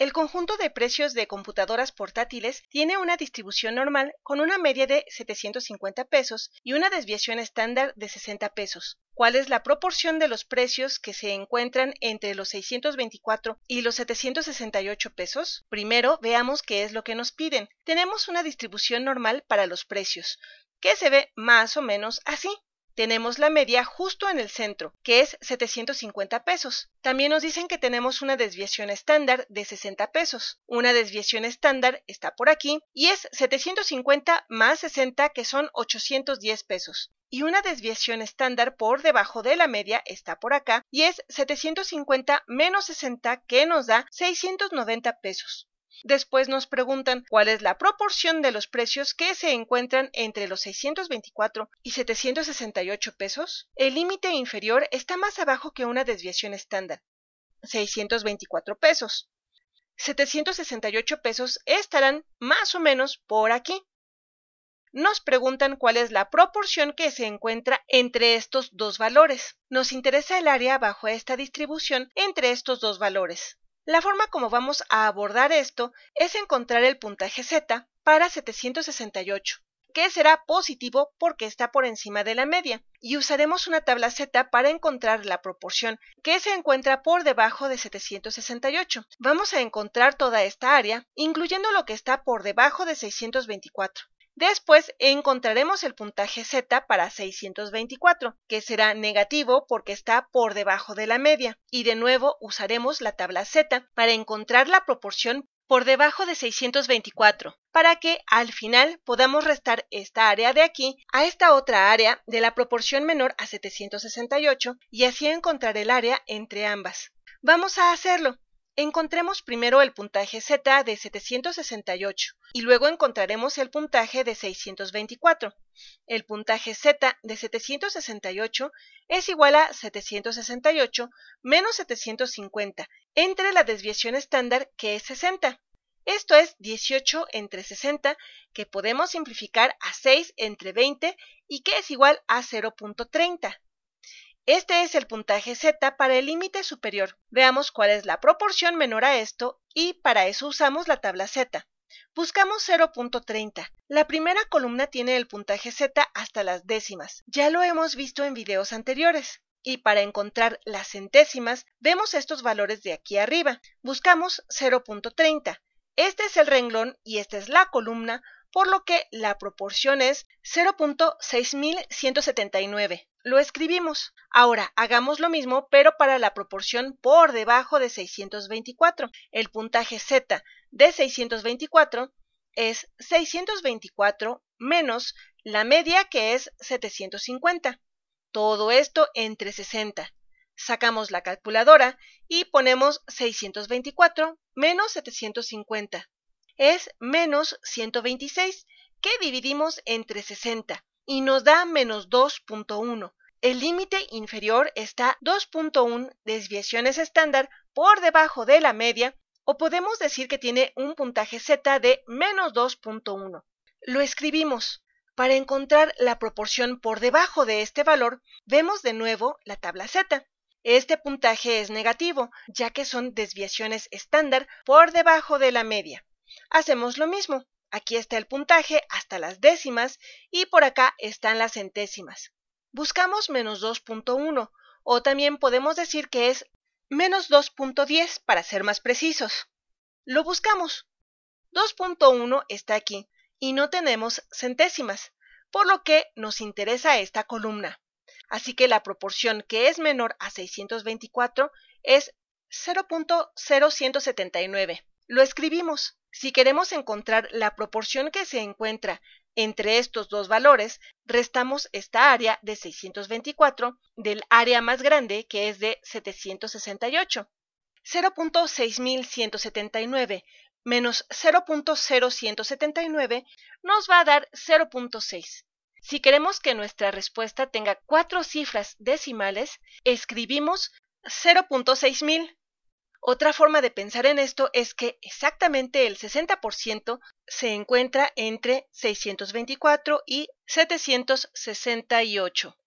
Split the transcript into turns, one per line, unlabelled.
El conjunto de precios de computadoras portátiles tiene una distribución normal con una media de 750 pesos y una desviación estándar de 60 pesos. ¿Cuál es la proporción de los precios que se encuentran entre los 624 y los 768 pesos? Primero veamos qué es lo que nos piden. Tenemos una distribución normal para los precios, que se ve más o menos así tenemos la media justo en el centro, que es 750 pesos. También nos dicen que tenemos una desviación estándar de 60 pesos. Una desviación estándar está por aquí y es 750 más 60 que son 810 pesos y una desviación estándar por debajo de la media está por acá y es 750 menos 60 que nos da 690 pesos. Después nos preguntan cuál es la proporción de los precios que se encuentran entre los 624 y 768 pesos. El límite inferior está más abajo que una desviación estándar, 624 pesos. 768 pesos estarán más o menos por aquí. Nos preguntan cuál es la proporción que se encuentra entre estos dos valores. Nos interesa el área bajo esta distribución entre estos dos valores. La forma como vamos a abordar esto es encontrar el puntaje Z para 768, que será positivo porque está por encima de la media, y usaremos una tabla Z para encontrar la proporción que se encuentra por debajo de 768. Vamos a encontrar toda esta área, incluyendo lo que está por debajo de 624. Después encontraremos el puntaje Z para 624, que será negativo porque está por debajo de la media. Y de nuevo usaremos la tabla Z para encontrar la proporción por debajo de 624, para que al final podamos restar esta área de aquí a esta otra área de la proporción menor a 768 y así encontrar el área entre ambas. Vamos a hacerlo. Encontremos primero el puntaje Z de 768 y luego encontraremos el puntaje de 624. El puntaje Z de 768 es igual a 768 menos 750 entre la desviación estándar que es 60. Esto es 18 entre 60 que podemos simplificar a 6 entre 20 y que es igual a 0.30. Este es el puntaje Z para el límite superior. Veamos cuál es la proporción menor a esto y para eso usamos la tabla Z. Buscamos 0.30. La primera columna tiene el puntaje Z hasta las décimas. Ya lo hemos visto en videos anteriores. Y para encontrar las centésimas, vemos estos valores de aquí arriba. Buscamos 0.30. Este es el renglón y esta es la columna, por lo que la proporción es 0.6179 lo escribimos. Ahora, hagamos lo mismo, pero para la proporción por debajo de 624. El puntaje Z de 624 es 624 menos la media que es 750. Todo esto entre 60. Sacamos la calculadora y ponemos 624 menos 750. Es menos 126 que dividimos entre 60 y nos da menos 2.1. El límite inferior está 2.1 desviaciones estándar por debajo de la media o podemos decir que tiene un puntaje z de menos 2.1. Lo escribimos. Para encontrar la proporción por debajo de este valor, vemos de nuevo la tabla z. Este puntaje es negativo, ya que son desviaciones estándar por debajo de la media. Hacemos lo mismo. Aquí está el puntaje hasta las décimas y por acá están las centésimas. Buscamos menos 2.1 o también podemos decir que es menos 2.10 para ser más precisos. Lo buscamos. 2.1 está aquí y no tenemos centésimas, por lo que nos interesa esta columna. Así que la proporción que es menor a 624 es 0.0179 lo escribimos. Si queremos encontrar la proporción que se encuentra entre estos dos valores, restamos esta área de 624 del área más grande que es de 768. 0.6179 menos 0.0179 nos va a dar 0.6. Si queremos que nuestra respuesta tenga cuatro cifras decimales, escribimos 0.6000 otra forma de pensar en esto es que exactamente el 60% se encuentra entre 624 y 768.